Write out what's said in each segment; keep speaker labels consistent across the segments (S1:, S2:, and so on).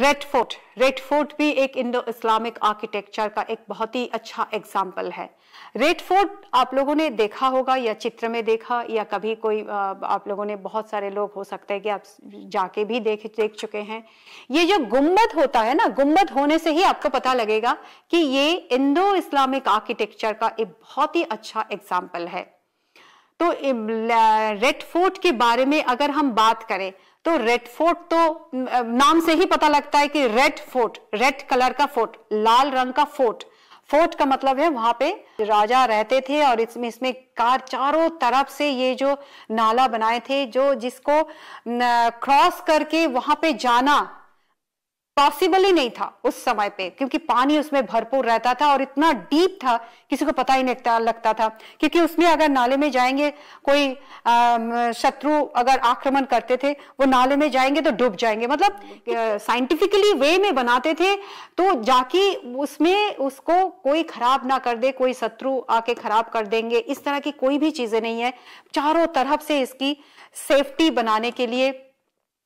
S1: Red fort red fort भी एक Indo Islamic architecture का एक बहुत ही अच्छा एग्जाम्पल है रेड फोर्ट आप लोगों ने देखा होगा या चित्र में देखा या कभी कोई आप लोगों ने बहुत सारे लोग हो सकते हैं कि आप जाके भी देख देख चुके हैं ये जो गुम्बद होता है ना गुम्बद होने से ही आपको पता लगेगा कि ये इंडो इस्लामिक आर्किटेक्चर का एक बहुत ही अच्छा एग्जाम्पल है तो रेड फोर्ट के बारे में अगर हम बात करें तो रेड फोर्ट तो नाम से ही पता लगता है कि रेड फोर्ट रेड कलर का फोर्ट लाल रंग का फोर्ट फोर्ट का मतलब है वहां पे राजा रहते थे और इसमें इसमें कार चारों तरफ से ये जो नाला बनाए थे जो जिसको क्रॉस करके वहां पे जाना पॉसिबल ही नहीं था उस समय पे क्योंकि पानी उसमें भरपूर रहता था और इतना डीप था किसी को पता ही नहीं लगता था क्योंकि उसमें अगर नाले में जाएंगे कोई शत्रु अगर आक्रमण करते थे वो नाले में जाएंगे तो डूब जाएंगे मतलब साइंटिफिकली वे में बनाते थे तो जाके उसमें उसको कोई खराब ना कर दे कोई शत्रु आके खराब कर देंगे इस तरह की कोई भी चीजें नहीं है चारों तरफ से इसकी सेफ्टी बनाने के लिए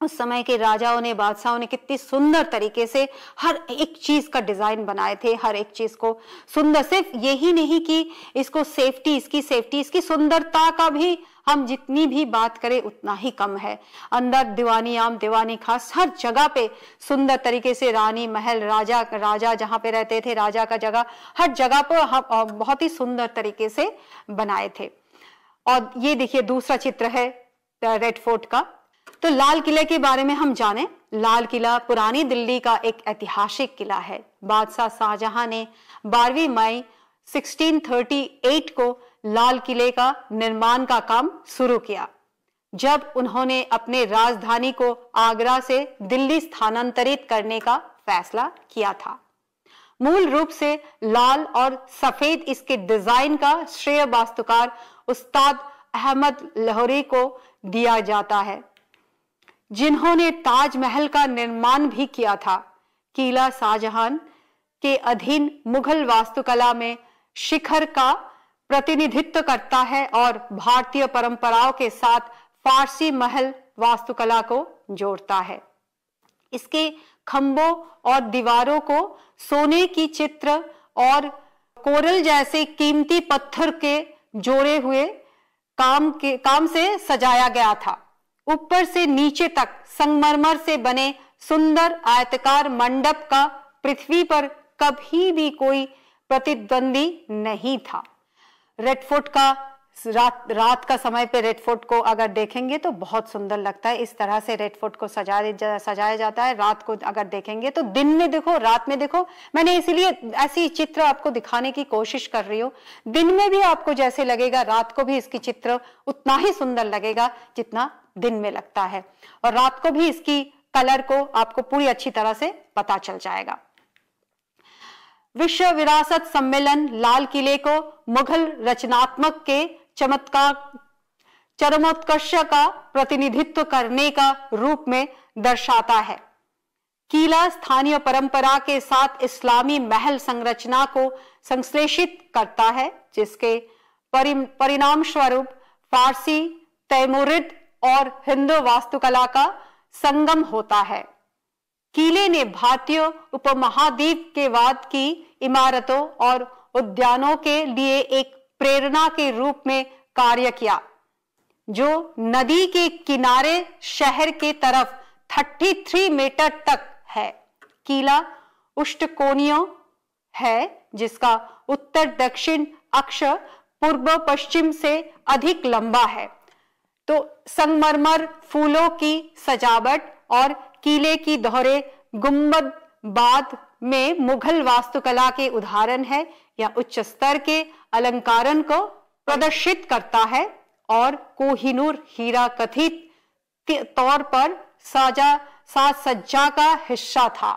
S1: उस समय के राजाओं ने बादशाहों ने कितनी सुंदर तरीके से हर एक चीज का डिजाइन बनाए थे हर एक चीज को सुंदर सिर्फ यही नहीं कि इसको सेफ्टी इसकी सेफ्टी इसकी सुंदरता का भी हम जितनी भी बात करें उतना ही कम है अंदर दीवानी आम दीवानी खास हर जगह पे सुंदर तरीके से रानी महल राजा राजा जहां पे रहते थे राजा का जगह हर जगह पर हम बहुत ही सुंदर तरीके से बनाए थे और ये देखिए दूसरा चित्र है रेड फोर्ट का तो लाल किले के बारे में हम जाने लाल किला पुरानी दिल्ली का एक ऐतिहासिक किला है बादशाह शाहजहां ने बारहवीं मई 1638 को लाल किले का निर्माण का काम शुरू किया जब उन्होंने अपने राजधानी को आगरा से दिल्ली स्थानांतरित करने का फैसला किया था मूल रूप से लाल और सफेद इसके डिजाइन का श्रेय वास्तुकार उस्ताद अहमद लाहौरी को दिया जाता है जिन्होंने ताजमहल का निर्माण भी किया था किला शाहजहां के अधीन मुगल वास्तुकला में शिखर का प्रतिनिधित्व करता है और भारतीय परंपराओं के साथ फारसी महल वास्तुकला को जोड़ता है इसके खंभों और दीवारों को सोने की चित्र और कोरल जैसे कीमती पत्थर के जोड़े हुए काम के काम से सजाया गया था ऊपर से नीचे तक संगमरमर से बने सुंदर आयतकार मंडप का पृथ्वी पर कभी भी कोई प्रतिद्वंदी नहीं था रेडफोर्ट का रात रात का समय पे रेडफोर्ट को अगर देखेंगे तो बहुत सुंदर लगता है इस तरह से रेड को सजा सजाया जाता है रात को अगर देखेंगे तो दिन में देखो रात में देखो मैंने इसीलिए ऐसी चित्र आपको दिखाने की कोशिश कर रही हूँ दिन में भी आपको जैसे लगेगा रात को भी इसकी चित्र उतना ही सुंदर लगेगा जितना दिन में लगता है और रात को भी इसकी कलर को आपको पूरी अच्छी तरह से पता चल जाएगा विश्व विरासत सम्मेलन लाल किले को मुगल रचनात्मक के चमत्कार चरमोत्कर्ष का प्रतिनिधित्व करने का रूप में दर्शाता है किला स्थानीय परंपरा के साथ इस्लामी महल संरचना को संश्लेषित करता है जिसके परिणाम स्वरूप फारसी तैमूरिद और हिंदू वास्तुकला का संगम होता है किले ने भारतीय उपमहाद्वीप के बाद की इमारतों और उद्यानों के लिए एक प्रेरणा के रूप में कार्य किया जो नदी के किनारे शहर के तरफ 33 मीटर तक है किला उष्टकोणीय है जिसका उत्तर दक्षिण अक्ष पूर्व पश्चिम से अधिक लंबा है तो संगमरमर फूलों की सजावट और किले की दोहरे गुम्बद बाद में मुगल वास्तुकला के उदाहरण है या उच्च स्तर के अलंकारण को प्रदर्शित करता है और कोहिनूर हीरा कथित तौर पर साजा साज सज्जा का हिस्सा था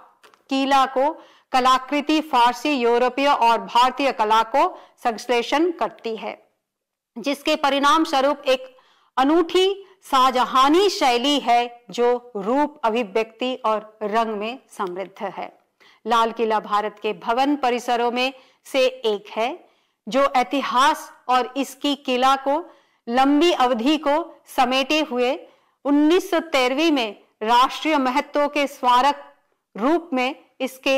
S1: किला को कलाकृति फारसी यूरोपीय और भारतीय कला को संश्लेषण करती है जिसके परिणाम स्वरूप एक अनूठी साजहानी शैली है जो रूप अभिव्यक्ति और रंग में समृद्ध है लाल किला भारत के भवन परिसरों में से एक है जो इतिहास और इसकी किला को लंबी अवधि को समेटे हुए उन्नीस में राष्ट्रीय महत्व के स्मारक रूप में इसके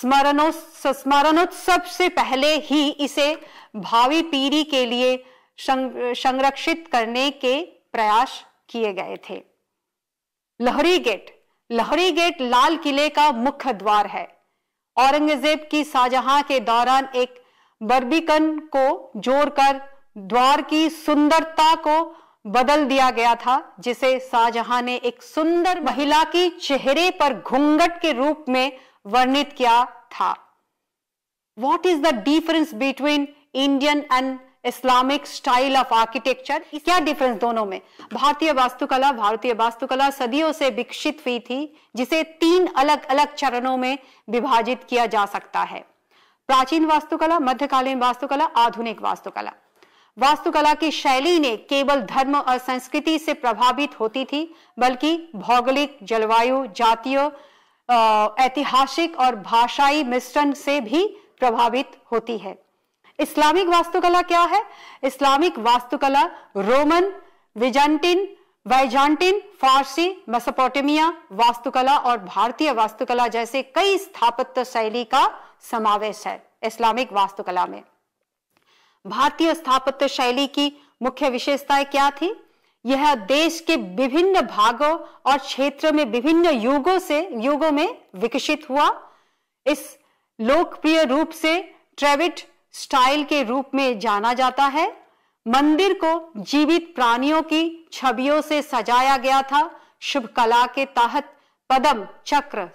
S1: स्मरणोत्सव से पहले ही इसे भावी पीढ़ी के लिए संरक्षित करने के प्रयास किए गए थे लहरी गेट लहरी गेट लाल किले का मुख्य द्वार है औरंगजेब की शाहजहां के दौरान एक बर्बिकन को जोड़कर द्वार की सुंदरता को बदल दिया गया था जिसे शाहजहां ने एक सुंदर महिला की चेहरे पर घूंघट के रूप में वर्णित किया था what is the difference between Indian and Islamic style of architecture क्या डिफरेंस दोनों में भारतीय वास्तुकला भारतीय वास्तुकला सदियों से विकसित हुई थी जिसे तीन अलग अलग चरणों में विभाजित किया जा सकता है प्राचीन वास्तुकला मध्यकालीन वास्तुकला आधुनिक वास्तुकला वास्तुकला की शैली ने केवल धर्म और संस्कृति से प्रभावित होती थी बल्कि भौगोलिक जलवायु जातीय ऐतिहासिक और भाषाई मिश्रण से भी प्रभावित होती है इस्लामिक वास्तुकला क्या है इस्लामिक वास्तुकला रोमन विजेंटिन वैजांटिन फारसी मेसोपोटामिया वास्तुकला और भारतीय वास्तुकला जैसे कई स्थापत्य शैली का समावेश है इस्लामिक वास्तुकला में भारतीय स्थापत्य शैली की मुख्य विशेषताएं क्या थी यह देश के विभिन्न भागों और क्षेत्र में विभिन्न युगों से युगों में विकसित हुआ इस लोकप्रिय रूप से ट्रेविट स्टाइल के रूप में जाना जाता है मंदिर को जीवित प्राणियों की छवियों से सजाया गया था शुभ कला के तहत पदम चक्र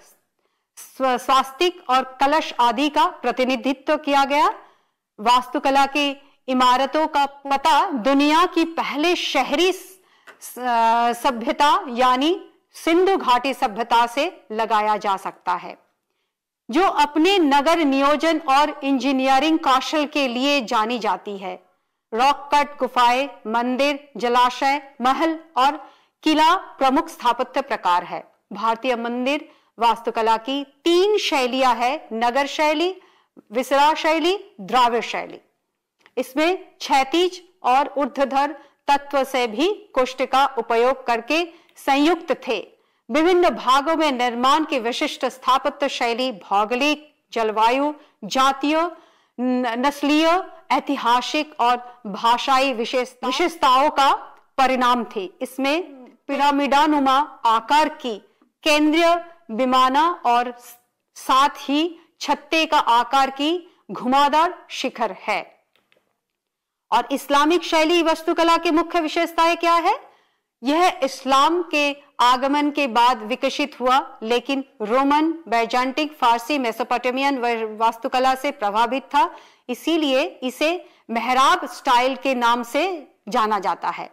S1: स्वास्तिक और कलश आदि का प्रतिनिधित्व किया गया वास्तुकला की इमारतों का पता दुनिया की पहले शहरी सभ्यता यानी सिंधु घाटी सभ्यता से लगाया जा सकता है जो अपने नगर नियोजन और इंजीनियरिंग कौशल के लिए जानी जाती है रॉक कट गुफाएं मंदिर जलाशय महल और किला प्रमुख स्थापत्य प्रकार है भारतीय मंदिर वास्तुकला की तीन शैलियां है नगर शैली विसरा शैली द्राव्य शैली इसमें क्षैतिज और ऊर्धधर तत्व से भी कुष्ठ का उपयोग करके संयुक्त थे विभिन्न भागों में निर्माण की विशिष्ट स्थापत्य शैली भौगोलिक जलवायु जातीय नस्लीय ऐतिहासिक और भाषाई विशेषताओं का परिणाम थे इसमें पिरामिडानुमा आकार की केंद्रीय विमाना और साथ ही छत्ते का आकार की घुमादार शिखर है और इस्लामिक शैली वस्तुकला की मुख्य विशेषताएं क्या है यह इस्लाम के आगमन के बाद विकसित हुआ लेकिन रोमन बैजांटिक फारसी मेसोपोटामियन वास्तुकला से प्रभावित था इसीलिए इसे मेहराब स्टाइल के नाम से जाना जाता है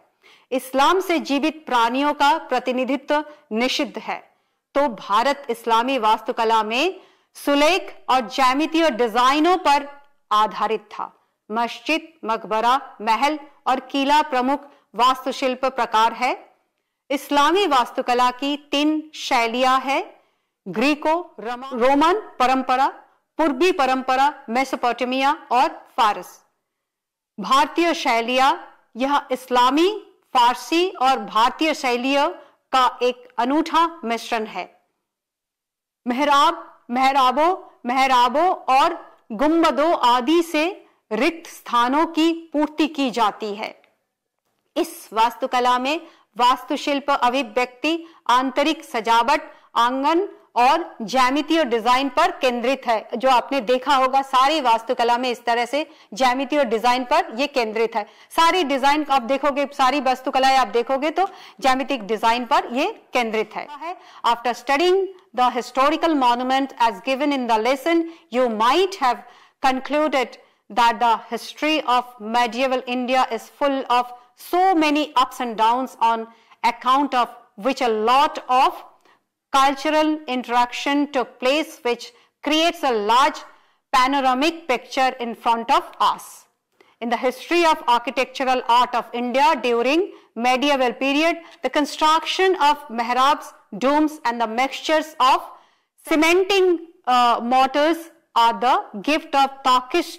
S1: इस्लाम से जीवित प्राणियों का प्रतिनिधित्व निषिद्ध है तो भारत इस्लामी वास्तुकला में सुलेख और जैमितीय डिजाइनों पर आधारित था मस्जिद मकबरा महल और किला प्रमुख वास्तुशिल्प प्रकार है इस्लामी वास्तुकला की तीन शैलियां है ग्रीको रोमन परंपरा पूर्वी परंपरा मेसोपोटामिया और फारस भारतीय शैलियां यह इस्लामी फारसी और भारतीय शैलियों का एक अनूठा मिश्रण है मेहराब मेहराबो मेहराबों और गुम्बदों आदि से रिक्त स्थानों की पूर्ति की जाती है इस वास्तुकला में वास्तुशिल्प अभिव्यक्ति आंतरिक सजावट आंगन और जैमितीय और डिजाइन पर केंद्रित है जो आपने देखा होगा सारी वास्तुकला में इस तरह से जैमितीय और डिजाइन पर यह केंद्रित है सारी डिजाइन आप देखोगे सारी वास्तुकलाएं आप देखोगे तो जैमितिक डिजाइन पर यह केंद्रित है after studying the historical monument as given in the lesson you might have concluded of medieval India is full of so many ups and downs on account of which a lot of cultural interaction took place which creates a large panoramic picture in front of us. In the history of architectural art of India during medieval period, the construction of mihrabs, domes and the mixtures of cementing uh, mortars are the gift of Turkish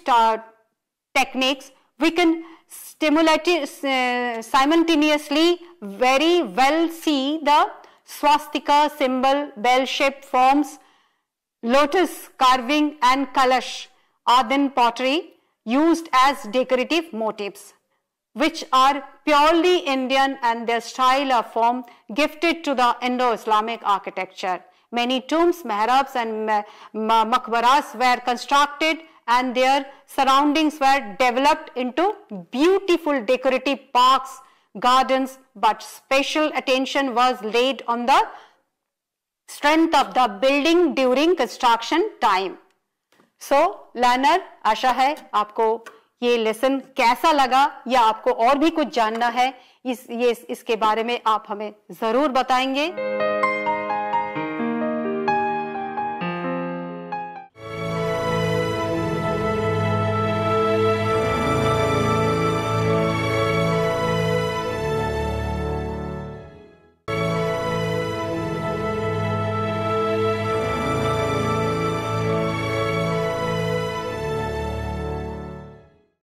S1: techniques. We can uh, simultaneously very well see the swastika symbol, bell shaped forms, lotus carving and kalash are then pottery used as decorative motifs which are purely Indian and their style or form gifted to the Indo-Islamic architecture. Many tombs, mehrabs and makbaras were constructed and their surroundings were developed into beautiful decorative parks, gardens, but special attention was laid on the strength of the building during construction time. So, learner, aasha hai aapko ये lesson कैसा लगा या आपको और भी कुछ जानना है इस ये इसके बारे में आप हमें ज़रूर बताएंगे